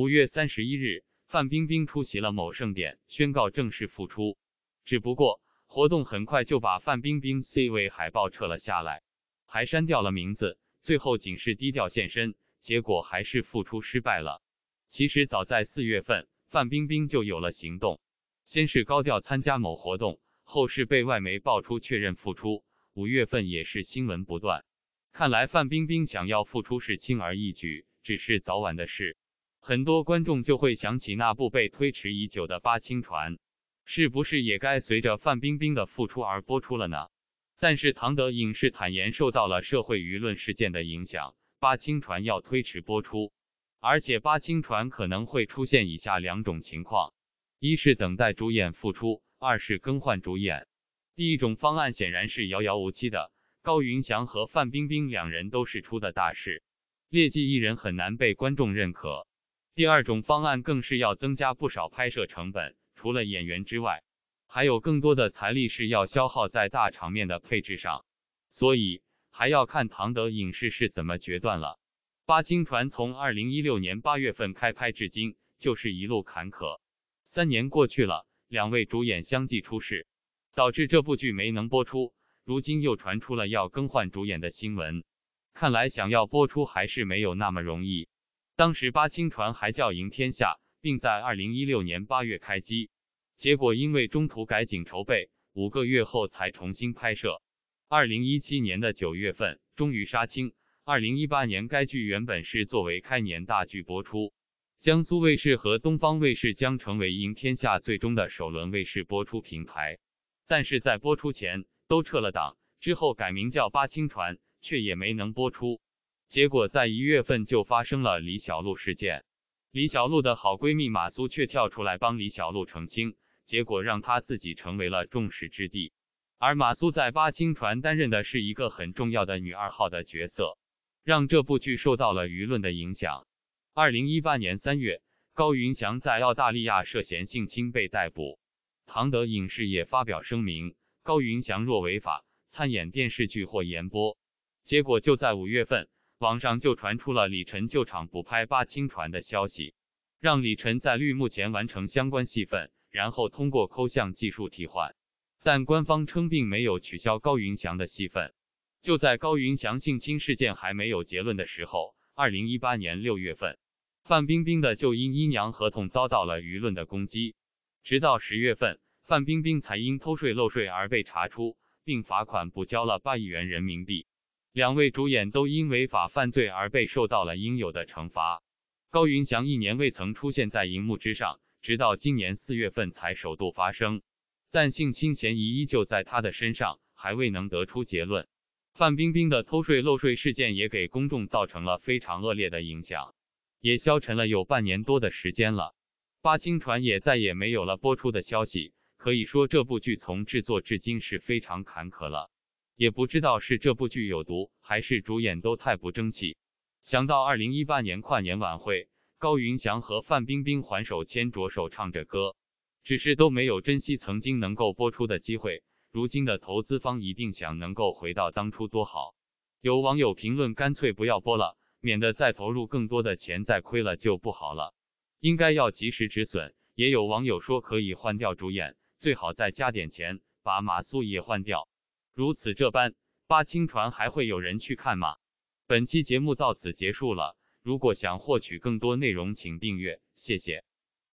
五月三十一日，范冰冰出席了某盛典，宣告正式复出。只不过活动很快就把范冰冰 C 位海报撤了下来，还删掉了名字，最后仅是低调现身，结果还是复出失败了。其实早在四月份，范冰冰就有了行动，先是高调参加某活动，后是被外媒爆出确认复出。五月份也是新闻不断，看来范冰冰想要复出是轻而易举，只是早晚的事。很多观众就会想起那部被推迟已久的《八青传》，是不是也该随着范冰冰的复出而播出了呢？但是唐德影视坦言，受到了社会舆论事件的影响，《八青传》要推迟播出，而且《八青传》可能会出现以下两种情况：一是等待主演复出，二是更换主演。第一种方案显然是遥遥无期的，高云翔和范冰冰两人都是出的大事，劣迹艺人很难被观众认可。第二种方案更是要增加不少拍摄成本，除了演员之外，还有更多的财力是要消耗在大场面的配置上，所以还要看唐德影视是怎么决断了。《八金传》从二零一六年八月份开拍至今，就是一路坎坷。三年过去了，两位主演相继出事，导致这部剧没能播出。如今又传出了要更换主演的新闻，看来想要播出还是没有那么容易。当时八清传还叫《赢天下》，并在二零一六年八月开机，结果因为中途改景筹备，五个月后才重新拍摄。二零一七年的九月份终于杀青。二零一八年该剧原本是作为开年大剧播出，江苏卫视和东方卫视将成为《赢天下》最终的首轮卫视播出平台，但是在播出前都撤了档，之后改名叫《八清传》，却也没能播出。结果在一月份就发生了李小璐事件，李小璐的好闺蜜马苏却跳出来帮李小璐澄清，结果让她自己成为了众矢之的。而马苏在《八青传》担任的是一个很重要的女二号的角色，让这部剧受到了舆论的影响。二零一八年三月，高云翔在澳大利亚涉嫌性侵被逮捕，唐德影视也发表声明：高云翔若违法参演电视剧或延播。结果就在五月份。网上就传出了李晨救场补拍八清船的消息，让李晨在绿幕前完成相关戏份，然后通过抠像技术替换。但官方称并没有取消高云翔的戏份。就在高云翔性侵事件还没有结论的时候，二零一八年六月份，范冰冰的就因阴阳合同遭到了舆论的攻击。直到十月份，范冰冰才因偷税漏税而被查出，并罚款补交了八亿元人民币。两位主演都因违法犯罪而被受到了应有的惩罚。高云翔一年未曾出现在荧幕之上，直到今年四月份才首度发声，但性侵嫌疑依旧在他的身上还未能得出结论。范冰冰的偷税漏税事件也给公众造成了非常恶劣的影响，也消沉了有半年多的时间了。《八青传》也再也没有了播出的消息，可以说这部剧从制作至今是非常坎坷了。也不知道是这部剧有毒，还是主演都太不争气。想到二零一八年跨年晚会，高云翔和范冰冰环手牵着手唱着歌，只是都没有珍惜曾经能够播出的机会。如今的投资方一定想能够回到当初多好。有网友评论，干脆不要播了，免得再投入更多的钱，再亏了就不好了。应该要及时止损。也有网友说，可以换掉主演，最好再加点钱，把马苏也换掉。如此这般，八清传还会有人去看吗？本期节目到此结束了。如果想获取更多内容，请订阅，谢谢。